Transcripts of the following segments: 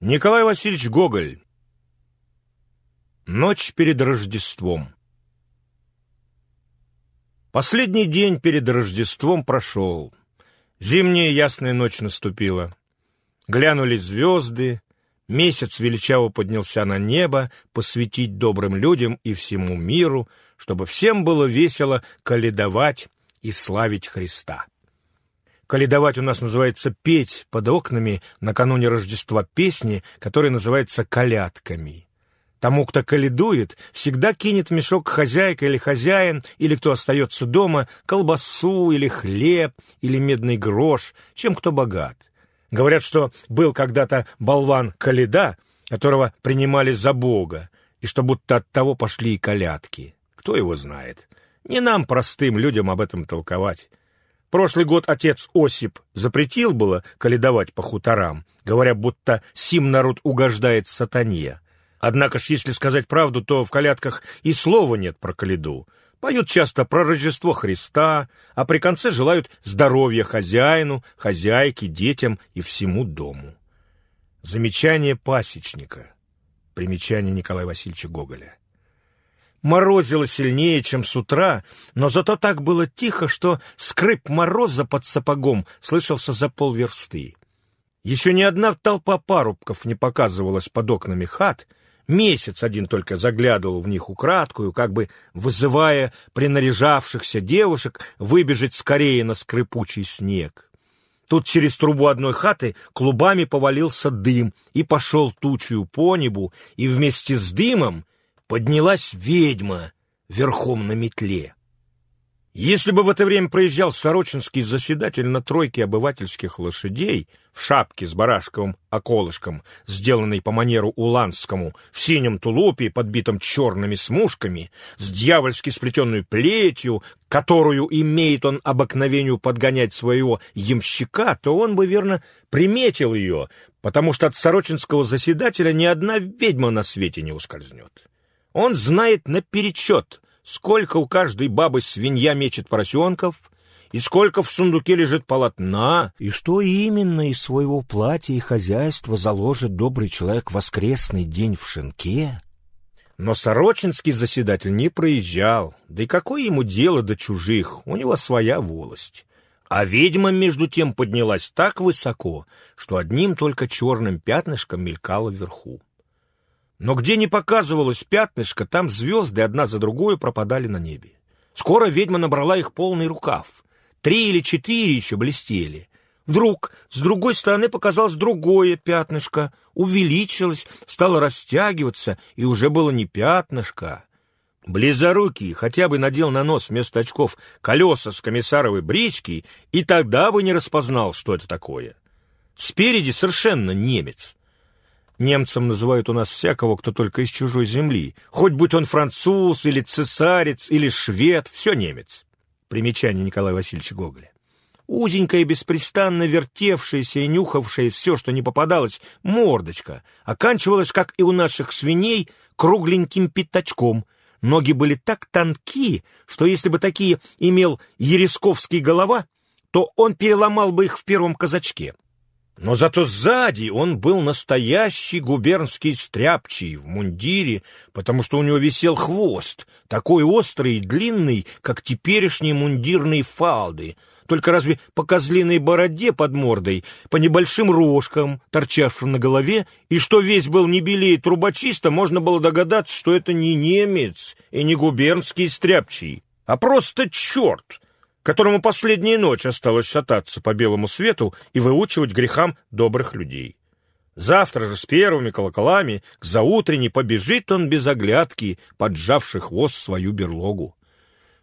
Николай Васильевич Гоголь. Ночь перед Рождеством. Последний день перед Рождеством прошел. Зимняя ясная ночь наступила. Глянули звезды, месяц величаво поднялся на небо посвятить добрым людям и всему миру, чтобы всем было весело каледовать и славить Христа. Каледовать у нас называется петь под окнами накануне Рождества песни, которые называются «Колядками». Тому, кто каледует, всегда кинет мешок хозяйка или хозяин, или кто остается дома, колбасу или хлеб, или медный грош, чем кто богат. Говорят, что был когда-то болван Каледа, которого принимали за бога, и что будто от того пошли и колядки. Кто его знает? Не нам, простым людям, об этом толковать. Прошлый год отец Осип запретил было каледовать по хуторам, говоря, будто сим народ угождает сатане. Однако ж, если сказать правду, то в колядках и слова нет про каледу. Поют часто про Рождество Христа, а при конце желают здоровья хозяину, хозяйке, детям и всему дому. Замечание пасечника. Примечание Николая Васильевича Гоголя. Морозило сильнее, чем с утра, но зато так было тихо, что скрып мороза под сапогом слышался за полверсты. Еще ни одна толпа парубков не показывалась под окнами хат, месяц один только заглядывал в них украдкую, как бы вызывая принаряжавшихся девушек выбежать скорее на скрипучий снег. Тут через трубу одной хаты клубами повалился дым и пошел тучью по небу, и вместе с дымом поднялась ведьма верхом на метле. Если бы в это время проезжал сорочинский заседатель на тройке обывательских лошадей в шапке с барашковым околышком, сделанной по манеру уланскому, в синем тулупе, подбитом черными смушками, с дьявольски сплетенной плетью, которую имеет он обыкновению подгонять своего ямщика, то он бы, верно, приметил ее, потому что от сорочинского заседателя ни одна ведьма на свете не ускользнет. Он знает наперечет, сколько у каждой бабы свинья мечет поросенков, и сколько в сундуке лежит полотна, и что именно из своего платья и хозяйства заложит добрый человек воскресный день в шинке. Но сорочинский заседатель не проезжал, да и какое ему дело до чужих, у него своя волость. А ведьма, между тем, поднялась так высоко, что одним только черным пятнышком мелькала вверху. Но где не показывалось пятнышко, там звезды одна за другой пропадали на небе. Скоро ведьма набрала их полный рукав. Три или четыре еще блестели. Вдруг с другой стороны показалось другое пятнышко, увеличилось, стало растягиваться, и уже было не пятнышко. Близорукий хотя бы надел на нос вместо очков колеса с комиссаровой брички, и тогда бы не распознал, что это такое. Спереди совершенно немец. Немцем называют у нас всякого, кто только из чужой земли. Хоть будь он француз, или цесарец, или швед, все немец. Примечание Николая Васильевича Гоголя. Узенькая, беспрестанно вертевшаяся и нюхавшая все, что не попадалось, мордочка оканчивалась, как и у наших свиней, кругленьким пятачком. Ноги были так тонки, что если бы такие имел Ересковский голова, то он переломал бы их в первом казачке. Но зато сзади он был настоящий губернский стряпчий в мундире, потому что у него висел хвост, такой острый и длинный, как теперешние мундирные фалды, только разве по козлиной бороде под мордой, по небольшим рожкам, торчавшим на голове, и что весь был не белее трубочиста, можно было догадаться, что это не немец и не губернский стряпчий, а просто черт, которому последняя ночь осталось шататься по белому свету и выучивать грехам добрых людей. Завтра же с первыми колоколами к заутренне побежит он без оглядки, поджавший хвост свою берлогу.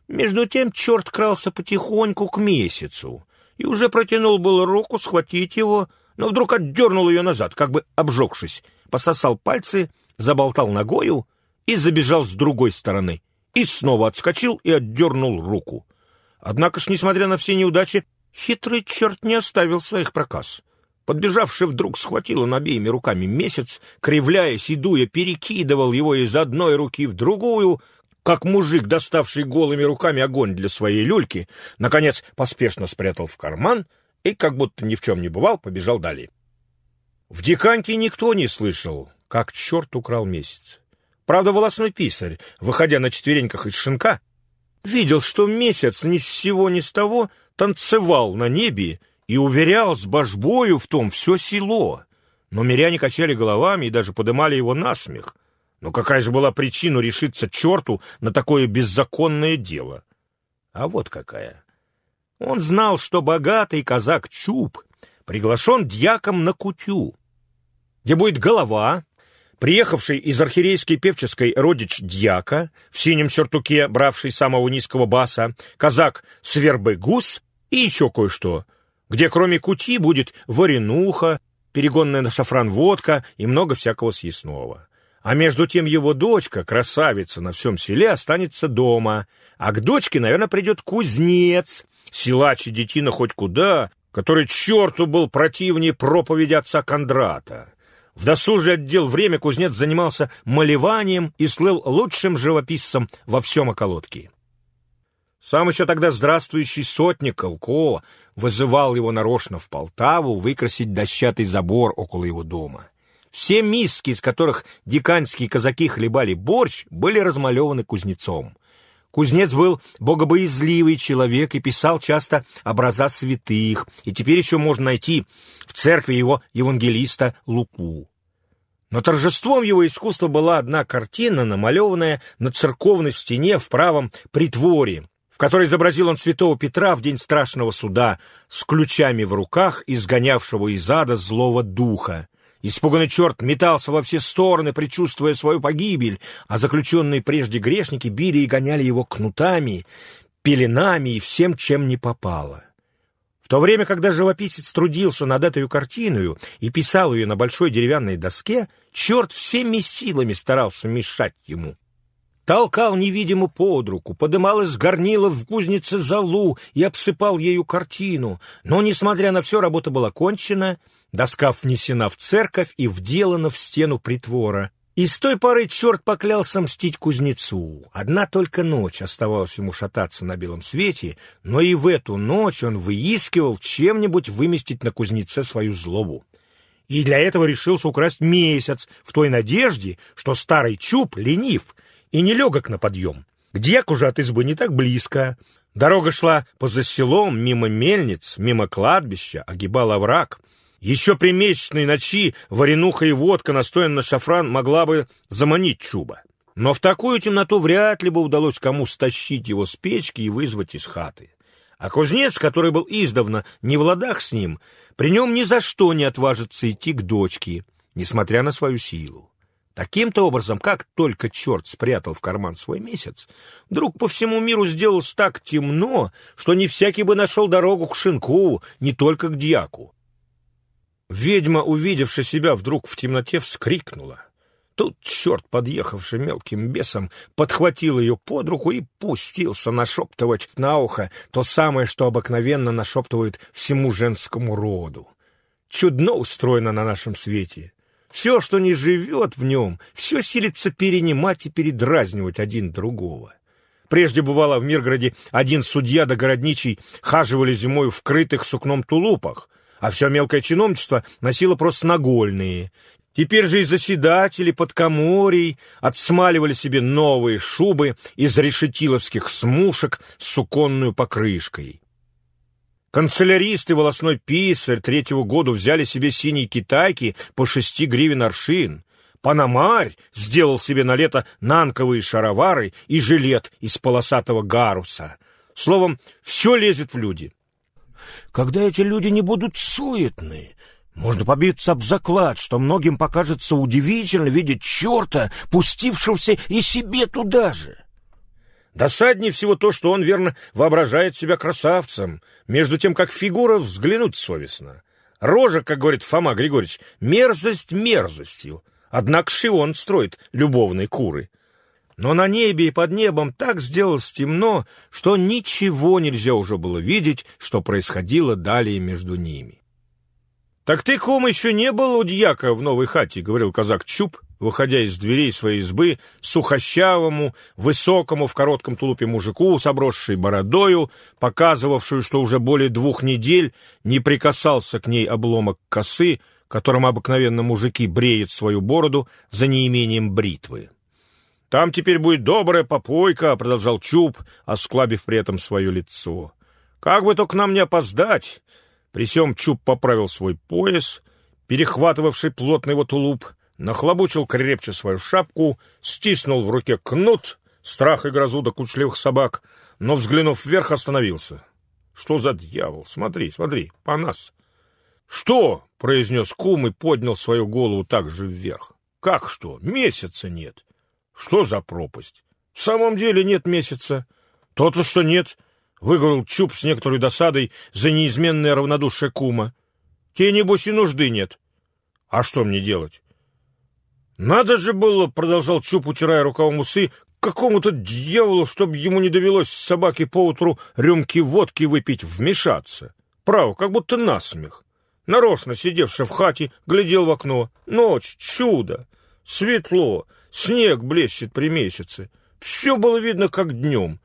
Между тем черт крался потихоньку к месяцу и уже протянул было руку схватить его, но вдруг отдернул ее назад, как бы обжегшись, пососал пальцы, заболтал ногою и забежал с другой стороны, и снова отскочил и отдернул руку. Однако ж, несмотря на все неудачи, хитрый черт не оставил своих проказ. Подбежавший вдруг схватил он обеими руками месяц, кривляясь и дуя, перекидывал его из одной руки в другую, как мужик, доставший голыми руками огонь для своей люльки, наконец поспешно спрятал в карман и, как будто ни в чем не бывал, побежал далее. В диканьке никто не слышал, как черт украл месяц. Правда, волосной писарь, выходя на четвереньках из шинка, Видел, что месяц ни с сего ни с того танцевал на небе и уверял с божбою в том все село. Но миряне качали головами и даже подымали его на смех. Но какая же была причина решиться черту на такое беззаконное дело? А вот какая. Он знал, что богатый казак Чуб приглашен дьяком на кутю, где будет голова, Приехавший из архирейской певческой родич дьяка, в синем сюртуке, бравший самого низкого баса, казак Свербы-гус и еще кое-что, где кроме кути будет варенуха, перегонная на шафран водка и много всякого съестного. А между тем его дочка, красавица на всем селе, останется дома. А к дочке, наверное, придет кузнец, силач и детина хоть куда, который черту был противнее проповеди отца Кондрата. В досужий отдел время кузнец занимался малеванием и слыл лучшим живописцем во всем околотке. Сам еще тогда здравствующий сотник Колкова вызывал его нарочно в Полтаву выкрасить дощатый забор около его дома. Все миски, из которых диканские казаки хлебали борщ, были размалеваны кузнецом. Кузнец был богобоязливый человек и писал часто образа святых, и теперь еще можно найти в церкви его евангелиста Луку. Но торжеством его искусства была одна картина, намалеванная на церковной стене в правом притворе, в которой изобразил он святого Петра в день страшного суда с ключами в руках, изгонявшего из ада злого духа. Испуганный черт метался во все стороны, предчувствуя свою погибель, а заключенные прежде грешники били и гоняли его кнутами, пеленами и всем, чем не попало. В то время, когда живописец трудился над этой картиной и писал ее на большой деревянной доске, черт всеми силами старался мешать ему. Толкал невидимо под руку, подымал из горнила в кузнице залу и обсыпал ею картину, но, несмотря на все, работа была кончена — Доска внесена в церковь и вделана в стену притвора. И с той поры черт поклялся мстить кузнецу. Одна только ночь оставалась ему шататься на белом свете, но и в эту ночь он выискивал чем-нибудь выместить на кузнеце свою злобу. И для этого решился украсть месяц в той надежде, что старый чуб ленив и не легок на подъем. К дьяку же от избы не так близко. Дорога шла поза селом, мимо мельниц, мимо кладбища, огибала враг — еще при месячной ночи варенуха и водка, настоян на шафран, могла бы заманить Чуба. Но в такую темноту вряд ли бы удалось кому стащить его с печки и вызвать из хаты. А кузнец, который был издавна не в ладах с ним, при нем ни за что не отважится идти к дочке, несмотря на свою силу. Таким-то образом, как только черт спрятал в карман свой месяц, вдруг по всему миру сделалось так темно, что не всякий бы нашел дорогу к шинку, не только к дьяку. Ведьма, увидевши себя вдруг в темноте, вскрикнула. Тут черт, подъехавший мелким бесом, подхватил ее под руку и пустился нашептывать на ухо то самое, что обыкновенно нашептывают всему женскому роду. Чудно устроено на нашем свете. Все, что не живет в нем, все силится перенимать и передразнивать один другого. Прежде бывало в Миргороде один судья да городничий хаживали зимой в крытых сукном тулупах — а все мелкое чиновничество носило просто нагольные. Теперь же и заседатели под коморей отсмаливали себе новые шубы из решетиловских смушек с суконную покрышкой. Канцелярист и волосной писарь третьего года взяли себе синие китайки по шести гривен аршин. Панамарь сделал себе на лето нанковые шаровары и жилет из полосатого гаруса. Словом, все лезет в люди когда эти люди не будут суетны. Можно побиться об заклад, что многим покажется удивительно видеть черта, пустившегося и себе туда же. Досаднее всего то, что он, верно, воображает себя красавцем, между тем, как фигура взглянуть совестно. Рожа, как говорит Фома Григорьевич, мерзость мерзостью. Однако ши он строит любовные куры — но на небе и под небом так сделалось темно, что ничего нельзя уже было видеть, что происходило далее между ними. «Так ты, кум, еще не был у дьяка в новой хате», — говорил казак Чуб, выходя из дверей своей избы, сухощавому, высокому в коротком тулупе мужику, с обросшей бородою, показывавшую, что уже более двух недель не прикасался к ней обломок косы, которым обыкновенно мужики бреют свою бороду за неимением бритвы. Там теперь будет добрая попойка, — продолжал Чуб, осклабив при этом свое лицо. Как бы то к нам не опоздать! Присем Чуб поправил свой пояс, перехватывавший плотный его тулуп, нахлобучил крепче свою шапку, стиснул в руке кнут, страх и грозу до кучливых собак, но, взглянув вверх, остановился. Что за дьявол? Смотри, смотри, по нас. Что? — произнес кум и поднял свою голову также вверх. Как что? Месяца нет. Что за пропасть? В самом деле нет месяца. То-то, что нет, — выговорил Чуб с некоторой досадой за неизменное равнодушие кума. Тебе, небось, и нужды нет. А что мне делать? Надо же было, — продолжал Чуб, утирая рукавом усы, — какому-то дьяволу, чтобы ему не довелось с собаки поутру рюмки водки выпить, вмешаться. Право, как будто насмех. Нарочно сидевший в хате, глядел в окно. Ночь, чудо, светло, — Снег блещет при месяце. Все было видно, как днем.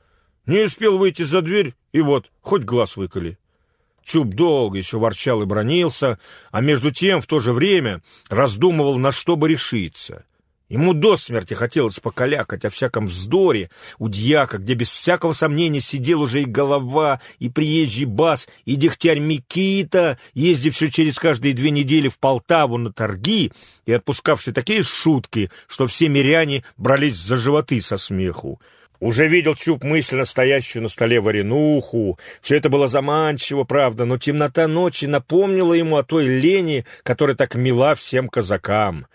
Не успел выйти за дверь, и вот, хоть глаз выколи. Чуб долго еще ворчал и бронился, а между тем в то же время раздумывал, на что бы решиться — Ему до смерти хотелось покалякать о всяком вздоре у дьяка, где без всякого сомнения сидел уже и голова, и приезжий бас, и дегтярь Микита, ездивший через каждые две недели в Полтаву на торги и отпускавший такие шутки, что все миряне брались за животы со смеху. Уже видел Чуб мысленно стоящую на столе варенуху. Все это было заманчиво, правда, но темнота ночи напомнила ему о той лени, которая так мила всем казакам.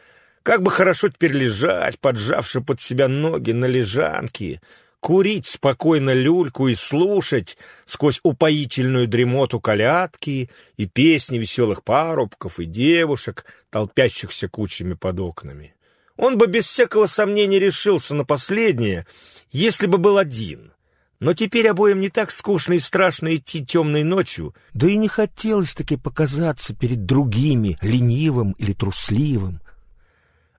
Как бы хорошо теперь лежать, поджавши под себя ноги на лежанке, курить спокойно люльку и слушать сквозь упоительную дремоту колядки и песни веселых парубков и девушек, толпящихся кучами под окнами. Он бы без всякого сомнения решился на последнее, если бы был один. Но теперь обоим не так скучно и страшно идти темной ночью, да и не хотелось таки показаться перед другими, ленивым или трусливым,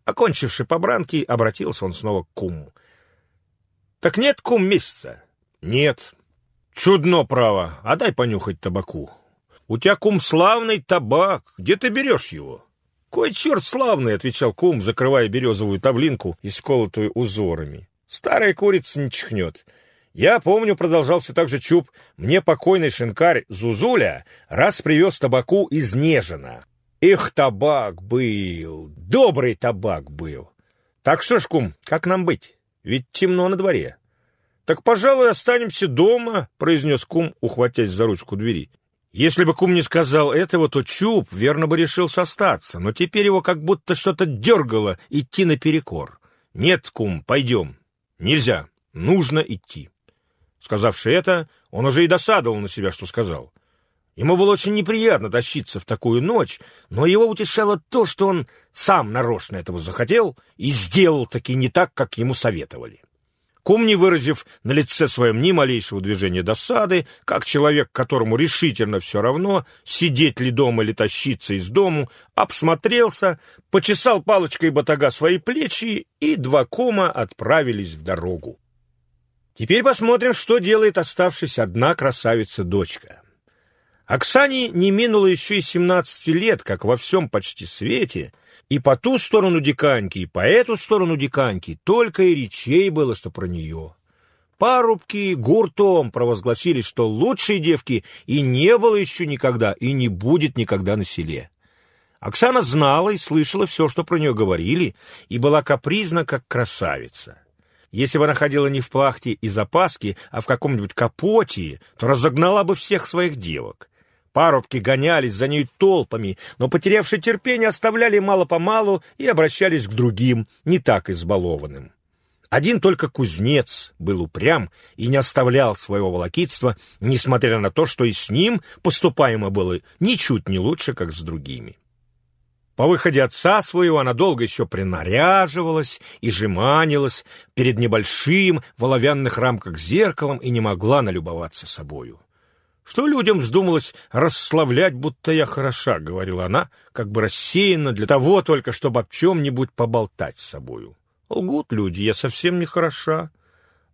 Окончивши побранки, обратился он снова к куму. «Так нет, кум, месяца?» «Нет». «Чудно, право. А дай понюхать табаку». «У тебя, кум, славный табак. Где ты берешь его?» «Кой черт славный!» — отвечал кум, закрывая березовую таблинку и сколотую узорами. «Старая курица не чихнет». Я помню, продолжался также Чуб, мне покойный шинкарь Зузуля раз привез табаку из Нежина. Их табак был, добрый табак был. Так что ж, кум, как нам быть? Ведь темно на дворе. Так, пожалуй, останемся дома, произнес кум, ухватясь за ручку двери. Если бы кум не сказал этого, то Чуб верно бы решил остаться, но теперь его как будто что-то дергало идти наперекор. Нет, кум, пойдем. Нельзя, нужно идти. Сказавши это, он уже и досадовал на себя, что сказал — Ему было очень неприятно тащиться в такую ночь, но его утешало то, что он сам нарочно этого захотел и сделал таки не так, как ему советовали. Кум, не выразив на лице своем ни малейшего движения досады, как человек, которому решительно все равно, сидеть ли дома или тащиться из дому, обсмотрелся, почесал палочкой батага свои плечи, и два кома отправились в дорогу. Теперь посмотрим, что делает оставшись одна красавица-дочка. Оксане не минуло еще и 17 лет, как во всем почти свете, и по ту сторону диканьки, и по эту сторону диканьки только и речей было, что про нее. Парубки гуртом провозгласили, что лучшей девки и не было еще никогда, и не будет никогда на селе. Оксана знала и слышала все, что про нее говорили, и была капризна, как красавица. Если бы она ходила не в плахте и запаске, а в каком-нибудь капоте, то разогнала бы всех своих девок. Парубки гонялись за ней толпами, но, потерявшие терпение, оставляли мало-помалу и обращались к другим, не так избалованным. Один только кузнец был упрям и не оставлял своего волокитства, несмотря на то, что и с ним поступаемо было ничуть не лучше, как с другими. По выходе отца своего она долго еще принаряживалась и жеманилась перед небольшим в рамках зеркалом и не могла налюбоваться собою. Что людям вздумалось расславлять, будто я хороша, — говорила она, как бы рассеянно, для того только, чтобы об чем-нибудь поболтать с собою. Лгут люди, я совсем не хороша.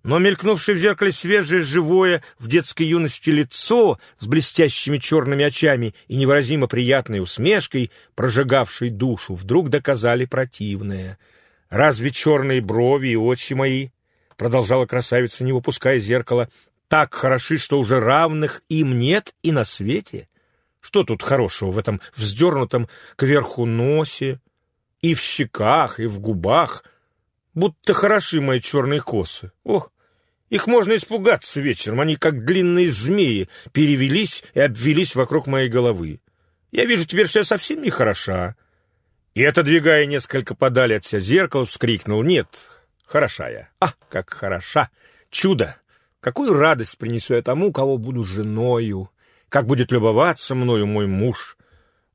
Но мелькнувшее в зеркале свежее, живое, в детской юности лицо с блестящими черными очами и невыразимо приятной усмешкой, прожигавшей душу, вдруг доказали противное. «Разве черные брови и очи мои?» — продолжала красавица, не выпуская зеркала, так хороши, что уже равных им нет и на свете? Что тут хорошего в этом вздернутом кверху носе, и в щеках, и в губах? Будто хороши мои черные косы. Ох, их можно испугаться вечером, они как длинные змеи перевелись и обвелись вокруг моей головы. Я вижу теперь, что я совсем не хороша. И, это, двигая несколько подали от себя зеркало, вскрикнул. Нет, хороша я. А, как хороша! Чудо! Какую радость принесу я тому, кого буду женою? Как будет любоваться мною мой муж?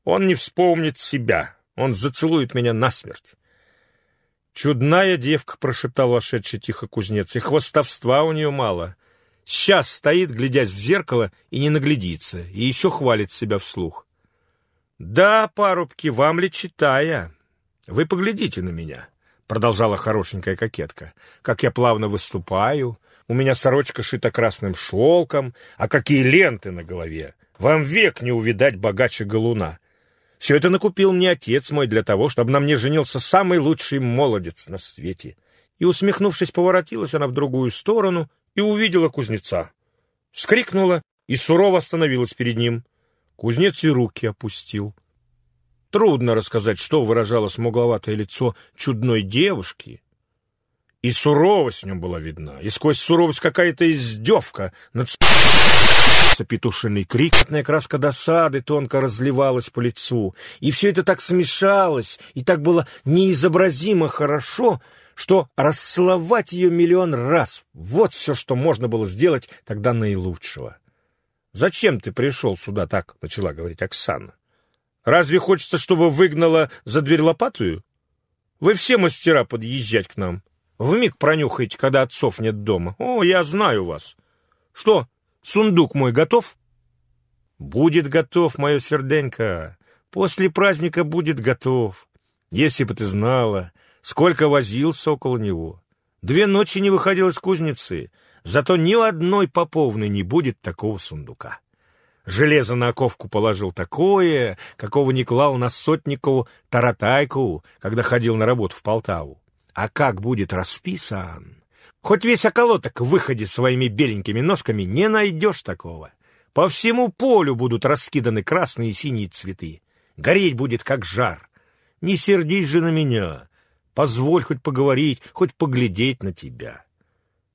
Он не вспомнит себя, он зацелует меня насмерть. «Чудная девка», — прошептал вошедший тихо кузнец, — «и хвостовства у нее мало. Сейчас стоит, глядясь в зеркало, и не наглядится, и еще хвалит себя вслух». «Да, парубки, вам ли читая? Вы поглядите на меня», — продолжала хорошенькая кокетка, — «как я плавно выступаю, у меня сорочка шита красным шелком, а какие ленты на голове! Вам век не увидать богаче голуна!» Все это накупил мне отец мой для того, чтобы на мне женился самый лучший молодец на свете. И, усмехнувшись, поворотилась она в другую сторону и увидела кузнеца. Вскрикнула и сурово остановилась перед ним. Кузнец и руки опустил. Трудно рассказать, что выражало смугловатое лицо чудной девушки, и суровость в нем была видна, и сквозь суровость какая-то издевка над петушиный крик, краска досады тонко разливалась по лицу. И все это так смешалось, и так было неизобразимо хорошо, что рассловать ее миллион раз — вот все, что можно было сделать тогда наилучшего. «Зачем ты пришел сюда?» — так начала говорить Оксана. «Разве хочется, чтобы выгнала за дверь лопатую? Вы все мастера подъезжать к нам». Вмиг пронюхаете, когда отцов нет дома. О, я знаю вас. Что, сундук мой готов? Будет готов, мое серденько. После праздника будет готов. Если бы ты знала, сколько возился около него. Две ночи не выходил из кузницы, зато ни одной поповны не будет такого сундука. Железо на оковку положил такое, какого не клал на Сотникову Таратайку, когда ходил на работу в Полтаву. А как будет расписан? Хоть весь околоток в выходе своими беленькими ножками не найдешь такого. По всему полю будут раскиданы красные и синие цветы. Гореть будет, как жар. Не сердись же на меня. Позволь хоть поговорить, хоть поглядеть на тебя.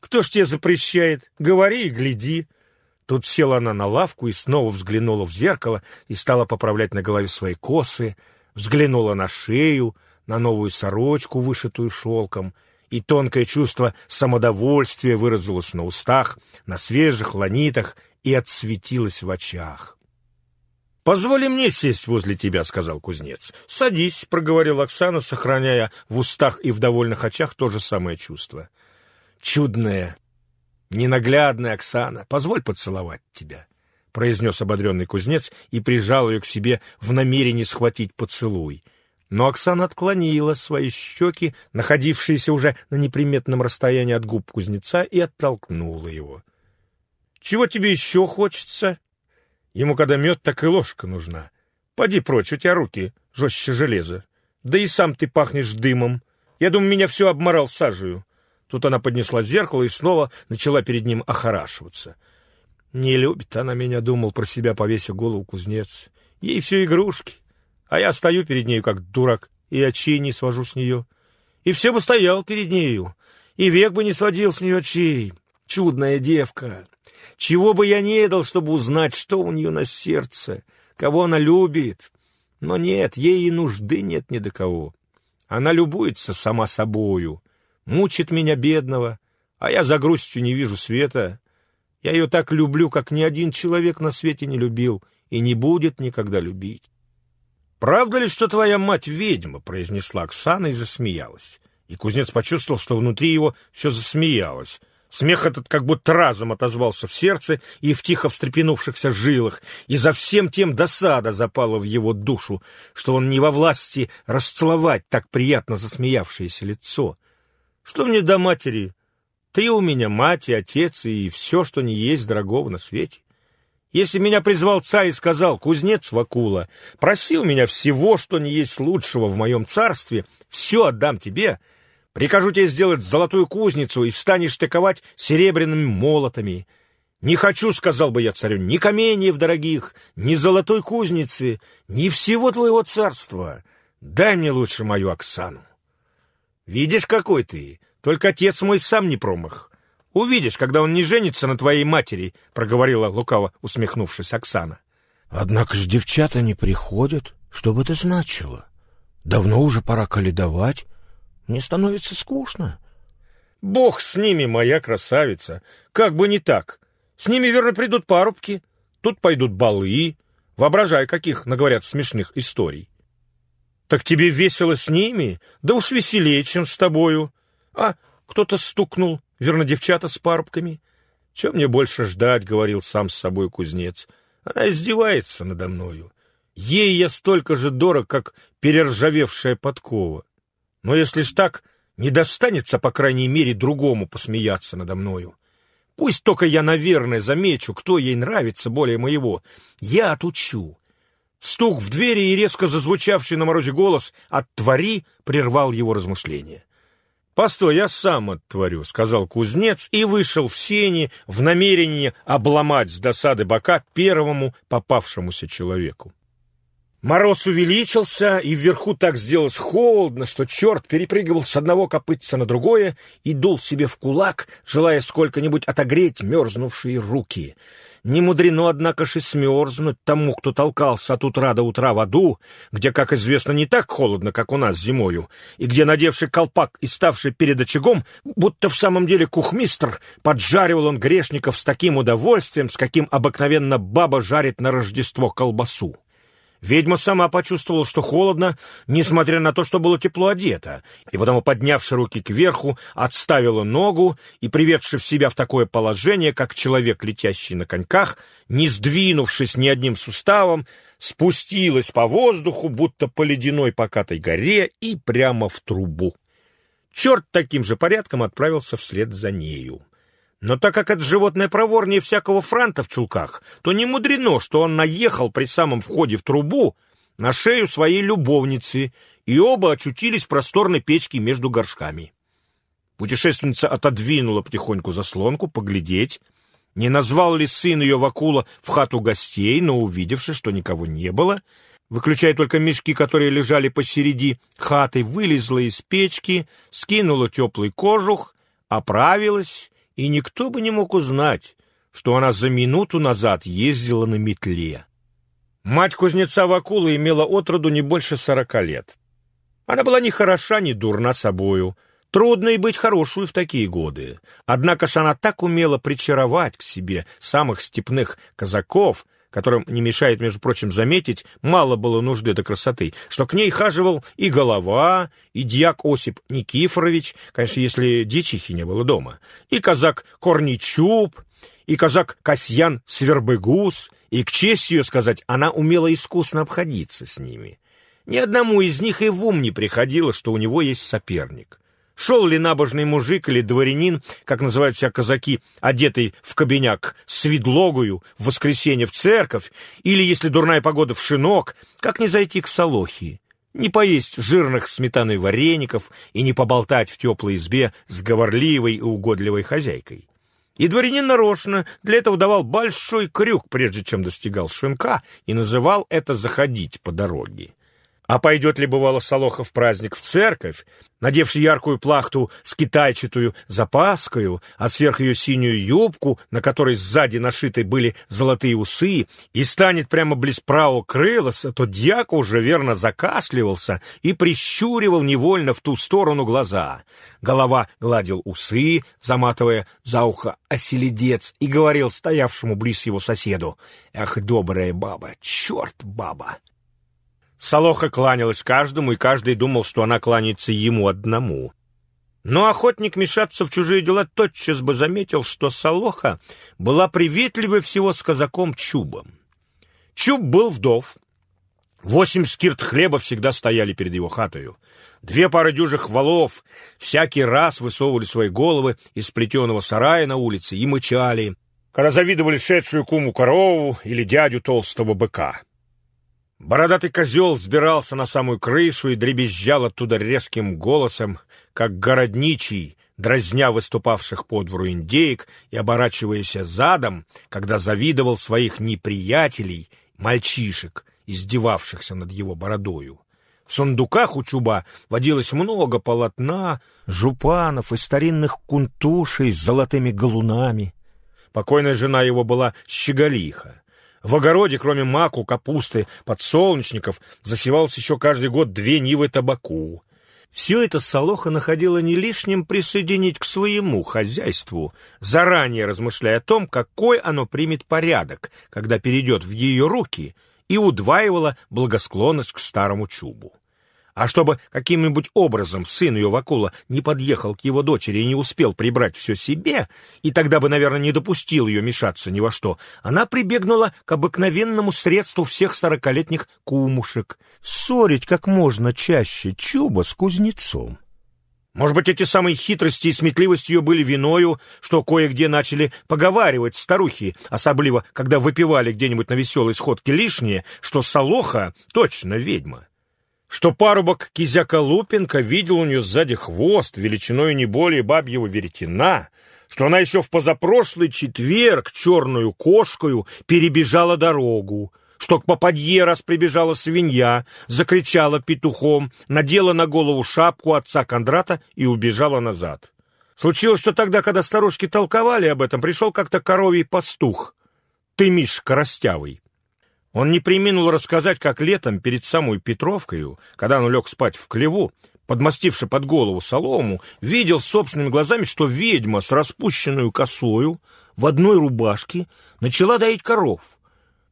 Кто ж тебе запрещает? Говори и гляди. Тут села она на лавку и снова взглянула в зеркало и стала поправлять на голове свои косы, взглянула на шею — на новую сорочку, вышитую шелком, и тонкое чувство самодовольствия выразилось на устах, на свежих ланитах и отсветилось в очах. — Позволи мне сесть возле тебя, — сказал кузнец. — Садись, — проговорил Оксана, сохраняя в устах и в довольных очах то же самое чувство. — Чудная, ненаглядная Оксана, позволь поцеловать тебя, — произнес ободренный кузнец и прижал ее к себе в намерении схватить поцелуй — но Оксана отклонила свои щеки, находившиеся уже на неприметном расстоянии от губ кузнеца, и оттолкнула его. — Чего тебе еще хочется? Ему когда мед, так и ложка нужна. Поди прочь, у тебя руки жестче железа. Да и сам ты пахнешь дымом. Я думаю, меня все обморал сажею. Тут она поднесла зеркало и снова начала перед ним охорашиваться. «Не любит она меня», — думал про себя, повесив голову кузнец. «Ей все игрушки. А я стою перед нею, как дурак, и очей не свожу с нее. И все бы стоял перед нею, и век бы не сводил с нее очей. Чудная девка! Чего бы я не дал, чтобы узнать, что у нее на сердце, кого она любит. Но нет, ей и нужды нет ни до кого. Она любуется сама собою, мучит меня бедного, а я за грустью не вижу света. Я ее так люблю, как ни один человек на свете не любил и не будет никогда любить. «Правда ли, что твоя мать ведьма?» — произнесла Оксана и засмеялась. И кузнец почувствовал, что внутри его все засмеялось. Смех этот как будто разом отозвался в сердце и в тихо встрепенувшихся жилах, и за всем тем досада запала в его душу, что он не во власти расцеловать так приятно засмеявшееся лицо. «Что мне до матери? Ты у меня мать и отец, и все, что не есть дорогого на свете. Если меня призвал царь и сказал «Кузнец Вакула, просил меня всего, что не есть лучшего в моем царстве, все отдам тебе», Прикажу тебе сделать золотую кузницу, и станешь штыковать серебряными молотами. Не хочу, — сказал бы я царю, — ни каменьев дорогих, ни золотой кузницы, ни всего твоего царства. Дай мне лучше мою Оксану. Видишь, какой ты, только отец мой сам не промах. Увидишь, когда он не женится на твоей матери, проговорила лукаво, усмехнувшись Оксана. Однако ж девчата не приходят, что бы это значило? Давно уже пора каледовать. Мне становится скучно. Бог с ними, моя красавица. Как бы не так. С ними, верно, придут парубки. Тут пойдут балы. Воображай, каких наговорят смешных историй. Так тебе весело с ними? Да уж веселее, чем с тобою. А, кто-то стукнул верно, девчата с парубками. Чем мне больше ждать, — говорил сам с собой кузнец. Она издевается надо мною. Ей я столько же дорог, как перержавевшая подкова. Но если ж так, не достанется, по крайней мере, другому посмеяться надо мною. Пусть только я, наверное, замечу, кто ей нравится более моего. Я отучу. Стук в двери и резко зазвучавший на морозе голос «Оттвори!» прервал его размышления. «Постой, я сам оттворю», — сказал кузнец и вышел в сени в намерении обломать с досады бока первому попавшемуся человеку. Мороз увеличился, и вверху так сделалось холодно, что черт перепрыгивал с одного копытца на другое и дул себе в кулак, желая сколько-нибудь отогреть мерзнувшие руки. Не мудрено, однако, же смерзнуть тому, кто толкался от утра до утра в аду, где, как известно, не так холодно, как у нас зимою, и где, надевший колпак и ставший перед очагом, будто в самом деле кухмистр, поджаривал он грешников с таким удовольствием, с каким обыкновенно баба жарит на Рождество колбасу. Ведьма сама почувствовала, что холодно, несмотря на то, что было тепло одето, и потому, поднявши руки кверху, отставила ногу и, приведши себя в такое положение, как человек, летящий на коньках, не сдвинувшись ни одним суставом, спустилась по воздуху, будто по ледяной покатой горе, и прямо в трубу. Черт таким же порядком отправился вслед за нею. Но так как это животное проворнее всякого франта в чулках, то не мудрено, что он наехал при самом входе в трубу на шею своей любовницы, и оба очутились в просторной печке между горшками. Путешественница отодвинула потихоньку заслонку, поглядеть, не назвал ли сын ее Вакула в хату гостей, но, увидевши, что никого не было, выключая только мешки, которые лежали посереди хаты, вылезла из печки, скинула теплый кожух, оправилась и никто бы не мог узнать, что она за минуту назад ездила на метле. Мать кузнеца Вакула имела отроду не больше сорока лет. Она была ни хороша, ни дурна собою. Трудно и быть хорошую в такие годы. Однако ж она так умела причаровать к себе самых степных казаков — которым, не мешает, между прочим, заметить, мало было нужды до красоты, что к ней хаживал и голова, и дьяк Осип Никифорович, конечно, если дичихи не было дома, и казак Корничуб, и казак Касьян Свербыгус, и, к чести ее сказать, она умела искусно обходиться с ними. Ни одному из них и в ум не приходило, что у него есть соперник. Шел ли набожный мужик или дворянин, как называют себя казаки, одетый в кабиняк сведлогую в воскресенье в церковь, или, если дурная погода, в шинок, как не зайти к Солохии? Не поесть жирных сметаной вареников и не поболтать в теплой избе с говорливой и угодливой хозяйкой. И дворянин нарочно для этого давал большой крюк, прежде чем достигал шинка, и называл это «заходить по дороге». А пойдет ли, бывало, Солохов праздник в церковь, надевший яркую плахту с китайчатую запаскою, а сверх ее синюю юбку, на которой сзади нашиты были золотые усы, и станет прямо близ правого крылоса, то дьяк уже верно закашливался и прищуривал невольно в ту сторону глаза. Голова гладил усы, заматывая за ухо оселедец, и говорил стоявшему близ его соседу, «Ах, добрая баба, черт баба!» Солоха кланялась каждому, и каждый думал, что она кланяется ему одному. Но охотник мешаться в чужие дела тотчас бы заметил, что Солоха была приветлива всего с казаком Чубом. Чуб был вдов. Восемь скирт хлеба всегда стояли перед его хатою. Две пары дюжих валов всякий раз высовывали свои головы из плетеного сарая на улице и мычали, когда завидовали шедшую куму корову или дядю толстого быка. Бородатый козел сбирался на самую крышу и дребезжал оттуда резким голосом, как городничий, дразня выступавших по двору индеек и оборачиваясь задом, когда завидовал своих неприятелей, мальчишек, издевавшихся над его бородою. В сундуках у чуба водилось много полотна, жупанов и старинных кунтушей с золотыми галунами. Покойная жена его была щеголиха. В огороде, кроме маку, капусты, подсолнечников, засевалось еще каждый год две нивы табаку. Все это Солоха находила не лишним присоединить к своему хозяйству, заранее размышляя о том, какой оно примет порядок, когда перейдет в ее руки, и удваивала благосклонность к старому чубу. А чтобы каким-нибудь образом сын ее вакула не подъехал к его дочери и не успел прибрать все себе, и тогда бы, наверное, не допустил ее мешаться ни во что, она прибегнула к обыкновенному средству всех сорокалетних кумушек — ссорить как можно чаще Чуба с кузнецом. Может быть, эти самые хитрости и сметливость ее были виною, что кое-где начали поговаривать старухи, особливо, когда выпивали где-нибудь на веселой сходке лишнее, что Солоха точно ведьма что парубок Кизяка Лупенко видел у нее сзади хвост величиной не более бабьего веретена, что она еще в позапрошлый четверг черную кошкою перебежала дорогу, что к попадье раз прибежала свинья, закричала петухом, надела на голову шапку отца Кондрата и убежала назад. Случилось, что тогда, когда старушки толковали об этом, пришел как-то коровий пастух, ты, Миш, коростявый, он не приминул рассказать, как летом перед самой Петровкою, когда он лег спать в клеву, подмастивши под голову солому, видел собственными глазами, что ведьма с распущенную косою в одной рубашке начала доить коров.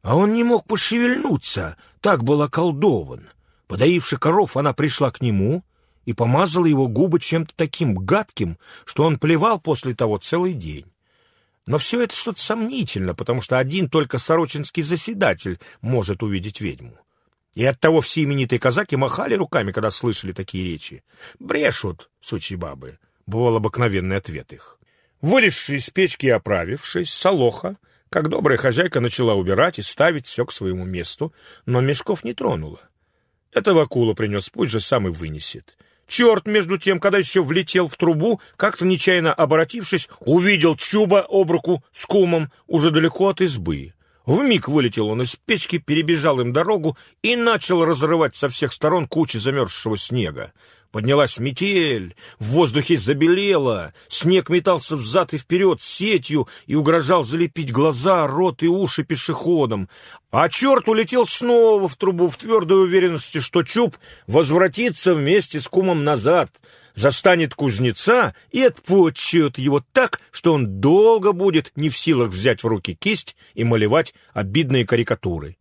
А он не мог пошевельнуться, так был околдован. Подоивши коров, она пришла к нему и помазала его губы чем-то таким гадким, что он плевал после того целый день. Но все это что-то сомнительно, потому что один только сорочинский заседатель может увидеть ведьму. И оттого все именитые казаки махали руками, когда слышали такие речи. «Брешут, сучьи бабы!» — бывал обыкновенный ответ их. Вылезши из печки и оправившись, Солоха, как добрая хозяйка, начала убирать и ставить все к своему месту, но мешков не тронула. Этого акула принес, пусть же сам и вынесет. Черт, между тем, когда еще влетел в трубу, как-то нечаянно оборотившись, увидел Чуба об руку с кумом уже далеко от избы. Вмиг вылетел он из печки, перебежал им дорогу и начал разрывать со всех сторон кучи замерзшего снега. Поднялась метель, в воздухе забелело, снег метался взад и вперед сетью и угрожал залепить глаза, рот и уши пешеходам. А черт улетел снова в трубу в твердой уверенности, что Чуб возвратится вместе с кумом назад, застанет кузнеца и отпочет его так, что он долго будет не в силах взять в руки кисть и малевать обидные карикатуры.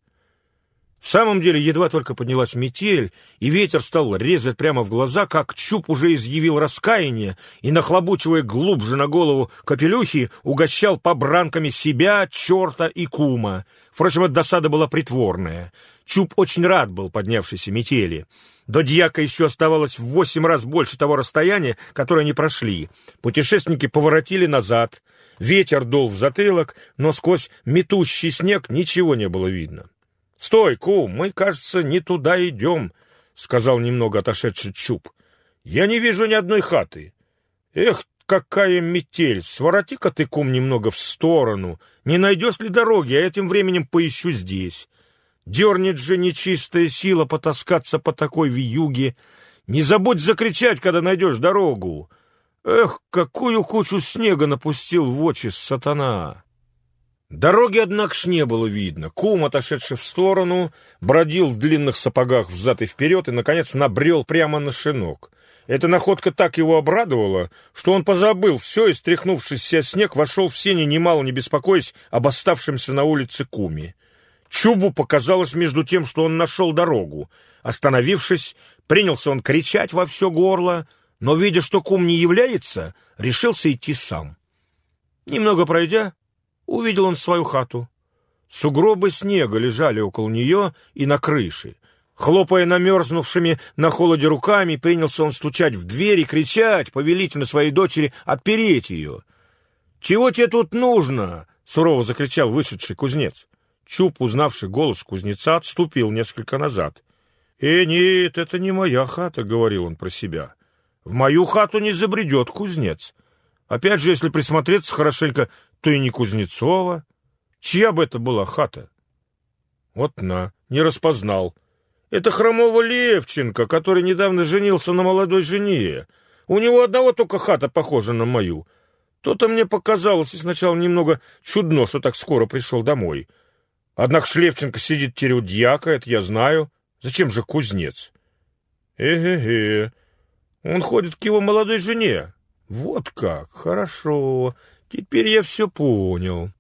В самом деле, едва только поднялась метель, и ветер стал резать прямо в глаза, как Чуб уже изъявил раскаяние и, нахлобучивая глубже на голову капелюхи, угощал побранками себя, черта и кума. Впрочем, эта досада была притворная. Чуб очень рад был поднявшейся метели. До Дьяка еще оставалось в восемь раз больше того расстояния, которое они прошли. Путешественники поворотили назад. Ветер дул в затылок, но сквозь метущий снег ничего не было видно. «Стой, кум, мы, кажется, не туда идем», — сказал немного отошедший Чуб. «Я не вижу ни одной хаты». «Эх, какая метель! Свороти-ка ты, кум, немного в сторону. Не найдешь ли дороги, а этим временем поищу здесь. Дернет же нечистая сила потаскаться по такой вьюге. Не забудь закричать, когда найдешь дорогу. Эх, какую кучу снега напустил в очи сатана!» Дороги, однако, ж не было видно. Кум, отошедший в сторону, бродил в длинных сапогах взад и вперед и, наконец, набрел прямо на шинок. Эта находка так его обрадовала, что он позабыл все и, стряхнувшись все снег, вошел в сени, немало не беспокоясь об оставшемся на улице куме. Чубу показалось между тем, что он нашел дорогу. Остановившись, принялся он кричать во все горло, но, видя, что кум не является, решился идти сам. Немного пройдя, увидел он свою хату. Сугробы снега лежали около нее и на крыше. Хлопая намерзнувшими на холоде руками, принялся он стучать в дверь и кричать повелительно своей дочери отпереть ее. «Чего тебе тут нужно?» — сурово закричал вышедший кузнец. Чуб, узнавший голос кузнеца, отступил несколько назад. «Э, нет, это не моя хата», — говорил он про себя. «В мою хату не забредет кузнец. Опять же, если присмотреться хорошенько, то и не Кузнецова. Чья бы это была хата? Вот на, не распознал. Это Хромова Левченко, который недавно женился на молодой жене. У него одного только хата похожа на мою. То-то мне показалось и сначала немного чудно, что так скоро пришел домой. Однако Шлевченко сидит теперь у дьяка, это я знаю. Зачем же кузнец? Э-э-э, он ходит к его молодой жене, «Вот как! Хорошо! Теперь я все понял!»